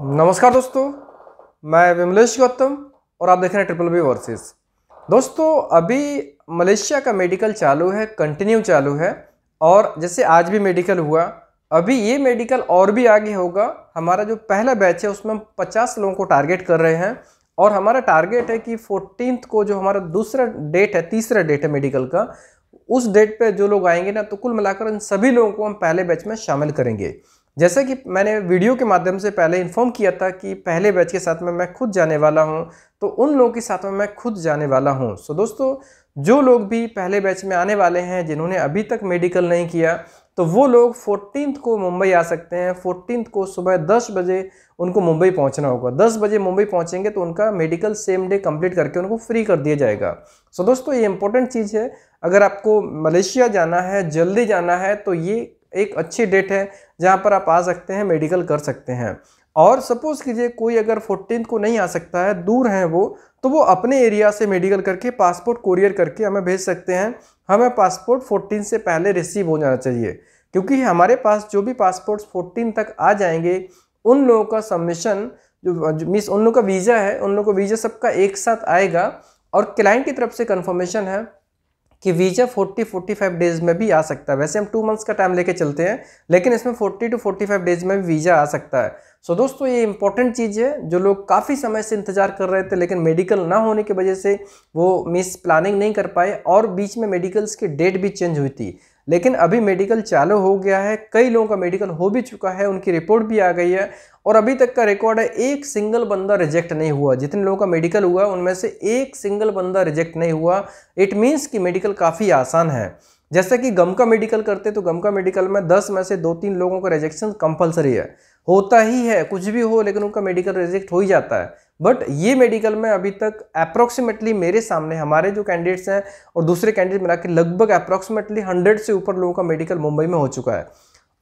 नमस्कार दोस्तों मैं विमलेश गौतम और आप देख रहे हैं ट्रिपल बी वर्सेस दोस्तों अभी मलेशिया का मेडिकल चालू है कंटिन्यू चालू है और जैसे आज भी मेडिकल हुआ अभी ये मेडिकल और भी आगे होगा हमारा जो पहला बैच है उसमें हम पचास लोगों को टारगेट कर रहे हैं और हमारा टारगेट है कि फोर्टीन को जो हमारा दूसरा डेट है तीसरा डेट है मेडिकल का उस डेट पर जो लोग आएंगे ना तो कुल मिलाकर इन सभी लोगों को हम पहले बैच में शामिल करेंगे जैसे कि मैंने वीडियो के माध्यम से पहले इन्फॉर्म किया था कि पहले बैच के साथ में मैं खुद जाने वाला हूँ तो उन लोगों के साथ में मैं खुद जाने वाला हूँ सो दोस्तों जो लोग भी पहले बैच में आने वाले हैं जिन्होंने अभी तक मेडिकल नहीं किया तो वो लोग फोर्टीन को मुंबई आ सकते हैं फोर्टीन को सुबह दस बजे उनको मुंबई पहुंचना होगा दस बजे मुंबई पहुंचेंगे तो उनका मेडिकल सेम डे कंप्लीट करके उनको फ्री कर दिया जाएगा सो दोस्तों ये इंपॉर्टेंट चीज़ है अगर आपको मलेशिया जाना है जल्दी जाना है तो ये एक अच्छी डेट है जहाँ पर आप आ सकते हैं मेडिकल कर सकते हैं और सपोज़ कीजिए कोई अगर फोर्टीन को नहीं आ सकता है दूर हैं वो तो वो अपने एरिया से मेडिकल करके पासपोर्ट कोरियर करके हमें भेज सकते हैं हमें पासपोर्ट फोर्टीन से पहले रिसीव हो जाना चाहिए क्योंकि हमारे पास जो भी पासपोर्ट्स फोर्टीन तक आ जाएंगे उन लोगों का सबमिशन जो मीस उन लोगों का वीज़ा है उन लोगों का वीज़ा सबका एक साथ आएगा और क्लाइंट की तरफ से कन्फर्मेशन है कि वीज़ा 40 45 डेज़ में भी आ सकता है वैसे हम टू मंथ्स का टाइम लेके चलते हैं लेकिन इसमें 40 टू 45 डेज़ में भी वीज़ा आ सकता है सो so, दोस्तों ये इंपॉर्टेंट चीज़ है जो लोग काफ़ी समय से इंतज़ार कर रहे थे लेकिन मेडिकल ना होने की वजह से वो मिस प्लानिंग नहीं कर पाए और बीच में मेडिकल्स की डेट भी चेंज हुई थी लेकिन अभी मेडिकल चालू हो गया है कई लोगों का मेडिकल हो भी चुका है उनकी रिपोर्ट भी आ गई है और अभी तक का रिकॉर्ड है एक सिंगल बंदा रिजेक्ट नहीं हुआ जितने लोगों का मेडिकल हुआ उनमें से एक सिंगल बंदा रिजेक्ट नहीं हुआ इट मीन्स कि मेडिकल काफ़ी आसान है जैसे कि गम का मेडिकल करते तो गम का मेडिकल में दस में से दो तीन लोगों का रिजेक्शन कंपलसरी है होता ही है कुछ भी हो लेकिन उनका मेडिकल रिजेक्ट हो ही जाता है बट ये मेडिकल में अभी तक अप्रोक्सीमेटली मेरे सामने हमारे जो कैंडिडेट्स हैं और दूसरे कैंडिडेट मिला के लगभग अप्रोक्सीमेटली हंड्रेड से ऊपर लोगों का मेडिकल मुंबई में हो चुका है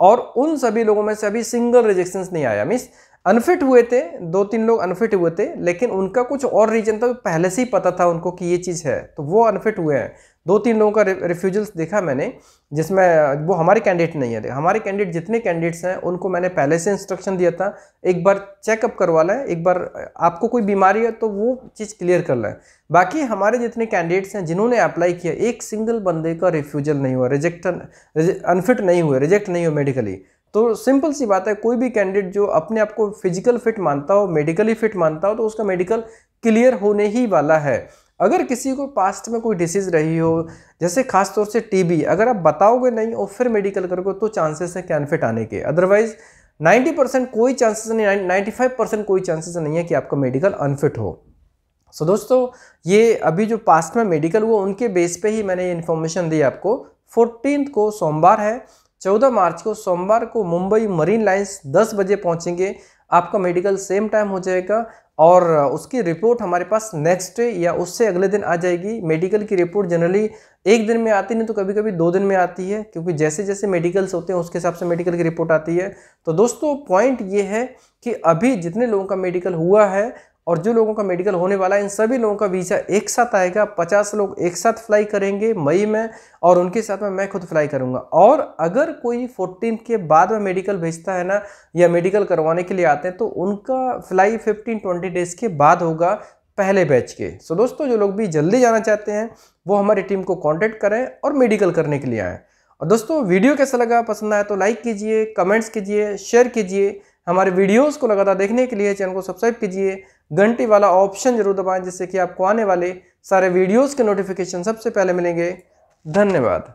और उन सभी लोगों में से अभी सिंगल रिजेक्शन नहीं आया मीन्स अनफिट हुए थे दो तीन लोग अनफिट हुए थे लेकिन उनका कुछ और रीजन था पहले से ही पता था उनको कि ये चीज़ है तो वो अनफिट हुए हैं दो तीन लोगों का रिफ्यूजल्स देखा मैंने जिसमें वो हमारे कैंडिडेट नहीं है हमारे कैंडिडेट जितने कैंडिडेट्स हैं उनको मैंने पहले से इंस्ट्रक्शन दिया था एक बार चेकअप करवा लें एक बार आपको कोई बीमारी है तो वो चीज़ क्लियर कर लें बाकी हमारे जितने कैंडिडेट्स हैं जिन्होंने अप्लाई किया एक सिंगल बंदे का रिफ्यूजल नहीं हुआ रिजेक्ट अनफिट नहीं हुए रिजेक्ट नहीं हुए मेडिकली तो सिंपल सी बात है कोई भी कैंडिडेट जो अपने आप को फिजिकल फिट मानता हो मेडिकली फिट मानता हो तो उसका मेडिकल क्लियर होने ही वाला है अगर किसी को पास्ट में कोई डिसीज़ रही हो जैसे खास तौर से टीबी अगर आप बताओगे नहीं और फिर मेडिकल करोगे तो चांसेस है फिट आने के अदरवाइज़ 90 परसेंट कोई चांसेस नहीं 95 परसेंट कोई चांसेस नहीं है कि आपका मेडिकल अनफिट हो सो so, दोस्तों ये अभी जो पास्ट में मेडिकल हुआ उनके बेस पे ही मैंने ये इन्फॉर्मेशन दी आपको फोर्टीन को सोमवार है चौदह मार्च को सोमवार को मुंबई मरीन लाइन्स दस बजे पहुँचेंगे आपका मेडिकल सेम टाइम हो जाएगा और उसकी रिपोर्ट हमारे पास नेक्स्ट डे या उससे अगले दिन आ जाएगी मेडिकल की रिपोर्ट जनरली एक दिन में आती नहीं तो कभी कभी दो दिन में आती है क्योंकि जैसे जैसे मेडिकल्स होते हैं उसके हिसाब से मेडिकल की रिपोर्ट आती है तो दोस्तों पॉइंट ये है कि अभी जितने लोगों का मेडिकल हुआ है और जो लोगों का मेडिकल होने वाला है इन सभी लोगों का वीज़ा एक साथ आएगा पचास लोग एक साथ फ्लाई करेंगे मई में और उनके साथ में मैं खुद फ्लाई करूँगा और अगर कोई फोर्टीन के बाद में मेडिकल भेजता है ना या मेडिकल करवाने के लिए आते हैं तो उनका फ्लाई फिफ्टीन ट्वेंटी डेज़ के बाद होगा पहले बैच के सो so, दोस्तों जो लोग भी जल्दी जाना चाहते हैं वो हमारी टीम को कॉन्टैक्ट करें और मेडिकल करने के लिए आएँ और दोस्तों वीडियो कैसा लगा पसंद आया तो लाइक कीजिए कमेंट्स कीजिए शेयर कीजिए हमारे वीडियोस को लगातार देखने के लिए चैनल को सब्सक्राइब कीजिए घंटी वाला ऑप्शन जरूर दबाएं जिससे कि आपको आने वाले सारे वीडियोस के नोटिफिकेशन सबसे पहले मिलेंगे धन्यवाद